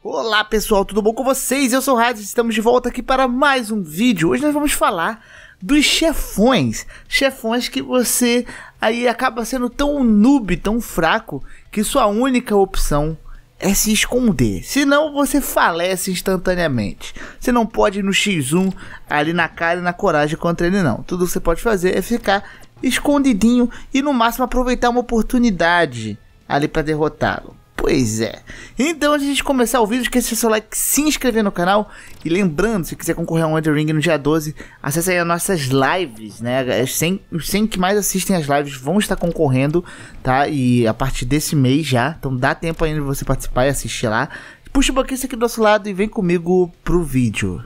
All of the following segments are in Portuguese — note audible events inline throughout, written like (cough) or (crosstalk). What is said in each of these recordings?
Olá pessoal, tudo bom com vocês? Eu sou o Hades, estamos de volta aqui para mais um vídeo. Hoje nós vamos falar dos chefões. Chefões que você aí acaba sendo tão noob, tão fraco, que sua única opção é se esconder. Senão você falece instantaneamente. Você não pode ir no X1 ali na cara e na coragem contra ele não. Tudo que você pode fazer é ficar escondidinho e no máximo aproveitar uma oportunidade ali para derrotá-lo. Pois é. Então, antes de a gente começar o vídeo, esqueça seu like, se inscrever no canal. E lembrando, se quiser concorrer a um Ring no dia 12, acesse aí as nossas lives, né? Os 100, 100 que mais assistem as lives vão estar concorrendo, tá? E a partir desse mês já. Então dá tempo ainda de você participar e assistir lá. Puxa o banquinho aqui do nosso lado e vem comigo pro vídeo.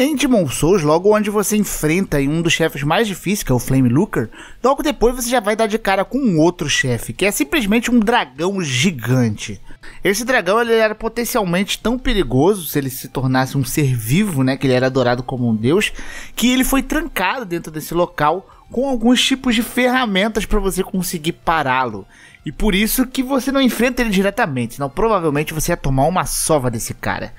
Em Demon Souls, logo onde você enfrenta um dos chefes mais difíceis, que é o Flame Looker, logo depois você já vai dar de cara com um outro chefe, que é simplesmente um dragão gigante. Esse dragão ele era potencialmente tão perigoso se ele se tornasse um ser vivo, né, que ele era adorado como um deus, que ele foi trancado dentro desse local com alguns tipos de ferramentas para você conseguir pará-lo. E por isso que você não enfrenta ele diretamente, não, provavelmente você ia tomar uma sova desse cara.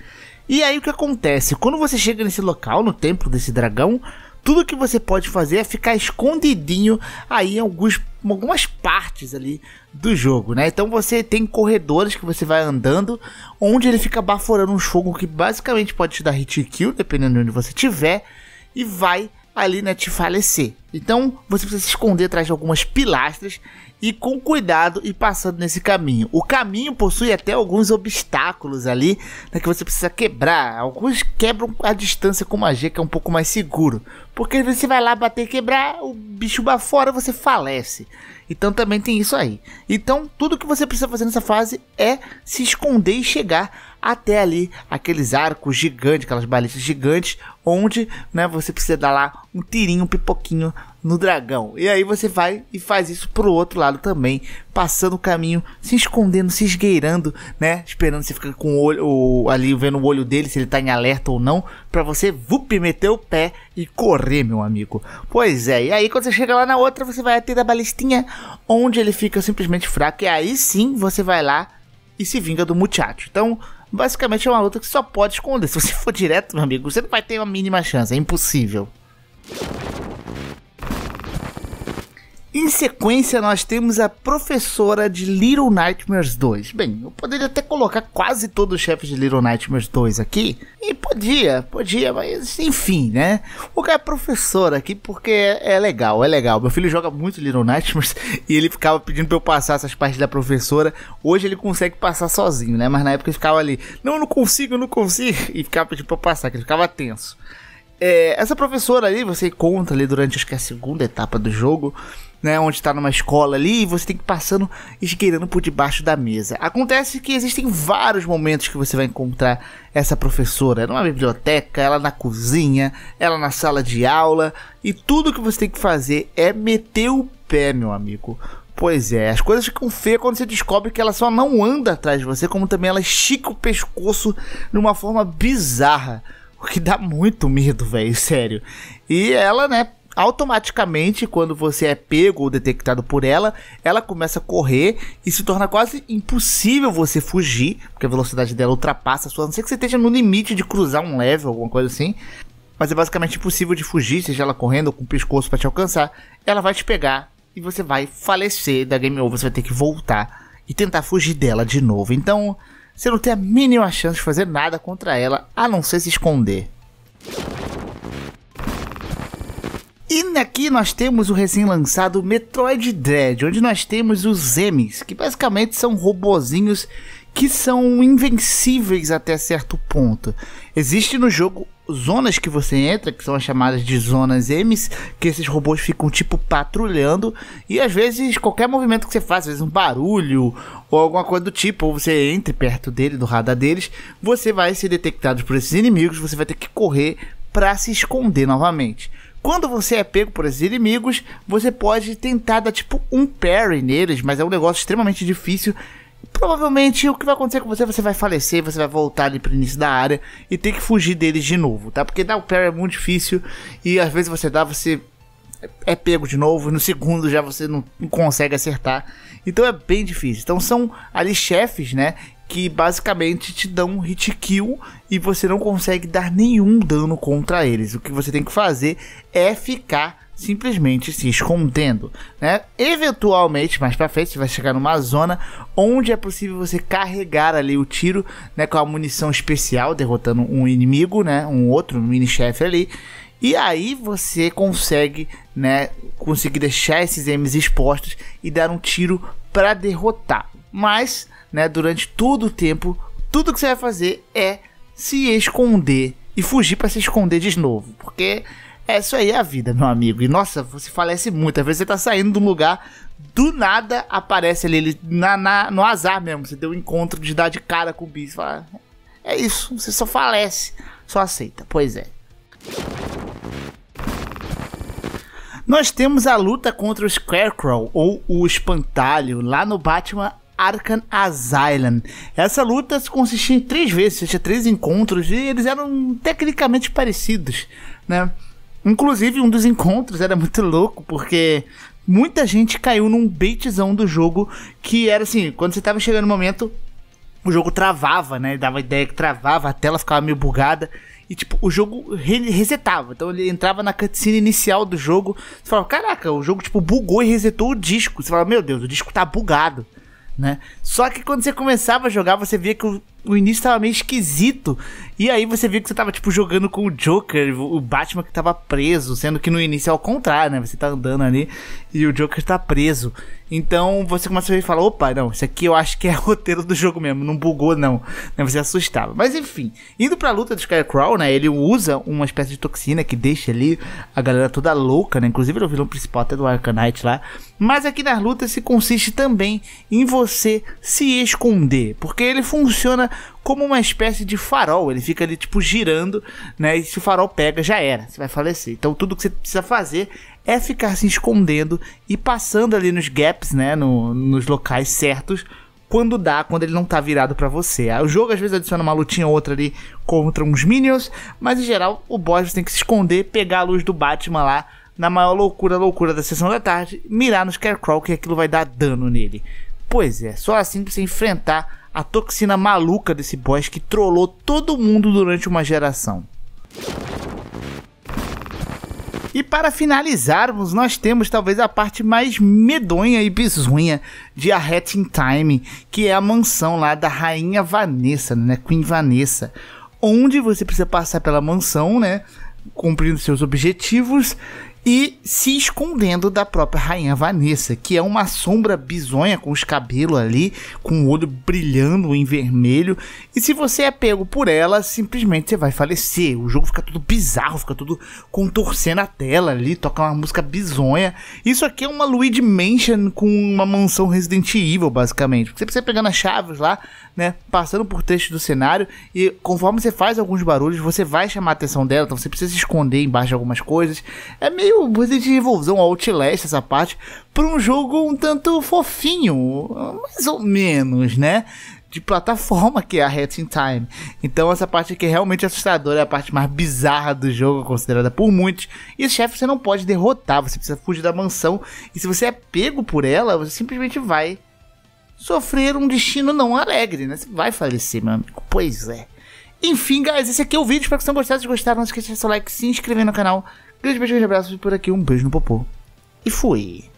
E aí o que acontece? Quando você chega nesse local, no templo desse dragão, tudo que você pode fazer é ficar escondidinho aí em alguns, algumas partes ali do jogo, né? Então você tem corredores que você vai andando, onde ele fica baforando um fogo que basicamente pode te dar hit kill, dependendo de onde você estiver, e vai ali, né, te falecer. Então, você precisa se esconder atrás de algumas pilastras e com cuidado e passando nesse caminho. O caminho possui até alguns obstáculos ali né, que você precisa quebrar. Alguns quebram a distância com magia, que é um pouco mais seguro. Porque você vai lá bater e quebrar, o bicho vai fora você falece. Então também tem isso aí. Então tudo que você precisa fazer nessa fase é se esconder e chegar até ali aqueles arcos gigantes, aquelas balistas gigantes, onde né, você precisa dar lá um tirinho, um pipoquinho no dragão. E aí você vai e faz isso pro outro lado também, passando o caminho, se escondendo, se esgueirando, né? Esperando você ficar com o olho ali vendo o olho dele, se ele tá em alerta ou não, para você vup, meter o pé e correr, meu amigo. Pois é, e aí quando você chega lá na outra, você vai até da balistinha onde ele fica simplesmente fraco, e aí sim você vai lá e se vinga do muchacho. Então, Basicamente é uma luta que só pode esconder. Se você for direto, meu amigo, você não vai ter uma mínima chance. É impossível. Em sequência, nós temos a professora de Little Nightmares 2. Bem, eu poderia até colocar quase todos os chefes de Little Nightmares 2 aqui. E podia, podia, mas enfim, né? Vou colocar a professora aqui porque é, é, legal, é legal. Meu filho joga muito Little Nightmares (laughs) e ele ficava pedindo pra eu passar essas partes da professora. Hoje ele consegue passar sozinho, né? Mas na época ele ficava ali, não, não consigo, não consigo. (laughs) E ficava pedindo pra eu passar, que ele ficava tenso. É, essa professora ali, você encontra ali durante, acho que é a segunda etapa do jogo né, onde está numa escola ali, e você tem que ir passando esgueirando por debaixo da mesa. Acontece que existem vários momentos que você vai encontrar essa professora, numa biblioteca, ela na cozinha, ela na sala de aula, e tudo que você tem que fazer é meter o pé, meu amigo. Pois é, as coisas ficam feias quando você descobre que ela só não anda atrás de você, como também ela estica o pescoço de uma forma bizarra. O que dá muito medo, velho, sério. E ela, né, automaticamente, quando você é pego ou detectado por ela, ela começa a correr e se torna quase impossível você fugir, porque a velocidade dela ultrapassa a sua, a não ser que você esteja no limite de cruzar um level, alguma coisa assim. Mas é basicamente impossível de fugir, seja ela correndo ou com o pescoço para te alcançar. Ela vai te pegar e você vai falecer da game over, você vai ter que voltar e tentar fugir dela de novo. Então, você não tem a mínima chance de fazer nada contra ela, a não ser se esconder. E aqui nós temos o recém-lançado Metroid Dread, onde nós temos os M's, que basicamente são robozinhos que são invencíveis até certo ponto. Existe no jogo zonas que você entra, que são as chamadas de zonas M's, que esses robôs ficam tipo patrulhando e às vezes qualquer movimento que você faz, às vezes um barulho ou alguma coisa do tipo, ou você entre perto dele, do radar deles, você vai ser detectado por esses inimigos, você vai ter que correr para se esconder novamente. Quando você é pego por esses inimigos, você pode tentar dar tipo um parry neles, mas é um negócio extremamente difícil. Provavelmente o que vai acontecer com você, você vai falecer, você vai voltar ali pro início da área e ter que fugir deles de novo, tá? Porque dar o parry é muito difícil e às vezes você dá, você é pego de novo, no segundo já você não consegue acertar. Então é bem difícil. Então são ali chefes, né, que basicamente te dão um hit kill e você não consegue dar nenhum dano contra eles. O que você tem que fazer é ficar simplesmente se escondendo, né? Eventualmente, mais para frente, você vai chegar numa zona onde é possível você carregar ali o tiro, né, com a munição especial, derrotando um inimigo, né, um outro um mini chefe ali. E aí você consegue, né, conseguir deixar esses M's expostos e dar um tiro para derrotar. Mas né? Durante todo o tempo, tudo que você vai fazer é se esconder e fugir para se esconder de novo, porque essa é aí é a vida, meu amigo. E nossa, você falece muito. Às vezes você tá saindo de um lugar, do nada aparece ali, ele, na, na, no azar mesmo. Você deu um encontro de dar de cara com o bicho. Fala, é isso, você só falece, só aceita. Pois é. Nós temos a luta contra o Scarecrow, ou o Espantalho, lá no Batman Arkham Asylum. Essa luta consistia em três vezes, tinha três encontros e eles eram tecnicamente parecidos, né? Inclusive, um dos encontros era muito louco, porque muita gente caiu num baitzão do jogo que era assim, quando você tava chegando no momento, o jogo travava, né? Dava a ideia que travava, a tela ficava meio bugada. E, tipo, o jogo resetava. Então ele entrava na cutscene inicial do jogo. Você falava, caraca, o jogo, tipo, bugou e resetou o disco. Você falava, meu Deus, o disco tá bugado né? Só que quando você começava a jogar, você via que o o início tava meio esquisito. E aí você viu que você tava, tipo, jogando com o Joker, o Batman que tava preso, sendo que no início é ao contrário, né? Você tá andando ali e o Joker tá preso. Então você começa a ver e fala, opa, não, isso aqui eu acho que é (laughs) roteiro do jogo mesmo, não bugou não. Né? Você assustava. Mas enfim, indo pra luta do Scarecrow, né? Ele usa uma espécie de toxina que deixa ali a galera toda louca, né? Inclusive ele é o vilão principal até do Arcanite lá. Mas aqui nas lutas se consiste também em você se esconder, porque ele funciona como uma espécie de farol. Ele fica ali, tipo, girando, né? E se o farol pega, já era. Você vai falecer. Então tudo que você precisa fazer é ficar se escondendo e passando ali nos gaps, né? No, nos locais certos quando dá, quando ele não tá virado para você. Ah, o jogo às vezes adiciona uma lutinha ou outra ali contra uns minions, mas em geral o boss tem que se esconder, pegar a luz do Batman lá na maior loucura, loucura da sessão da tarde, mirar no Scarecrow que aquilo vai dar dano nele. Pois é, só assim pra você enfrentar a toxina maluca desse boss que trollou todo mundo durante uma geração. E para finalizarmos, nós temos talvez a parte mais medonha e bizonha de A Hat in Time, que é a mansão lá da rainha Vanessa, né, Queen Vanessa, onde você precisa passar pela mansão, né, cumprindo seus objetivos e se escondendo da própria rainha Vanessa, que é uma sombra bizonha com os cabelos ali, com o olho brilhando em vermelho. E se você é pego por ela, simplesmente você vai falecer. O jogo fica tudo bizarro, fica tudo contorcendo a tela ali, toca uma música bizonha. Isso aqui é uma Luigi Mansion com uma mansão Resident Evil, basicamente. Você precisa pegando as chaves lá, né, passando por textos do cenário e conforme você faz alguns barulhos, você vai chamar a atenção dela, então você precisa se esconder embaixo de algumas coisas. É meio o Resident Evil um Outlast, essa parte, para um jogo um tanto fofinho, mais ou menos, né? De plataforma que é a Hat in Time. Então, essa parte aqui é realmente assustadora, é a parte mais bizarra do jogo, considerada por muitos. E esse chefe você não pode derrotar, você precisa fugir da mansão. E se você é pego por ela, você simplesmente vai sofrer um destino não alegre, né? Você vai falecer, meu amigo. Pois é. Enfim, guys, esse aqui é o vídeo. Espero que vocês tenham gostado. Se gostaram, não esqueça de deixar seu like, se inscrever no canal Grande beijo, grande abraço por aqui. Um beijo no popô. E fui.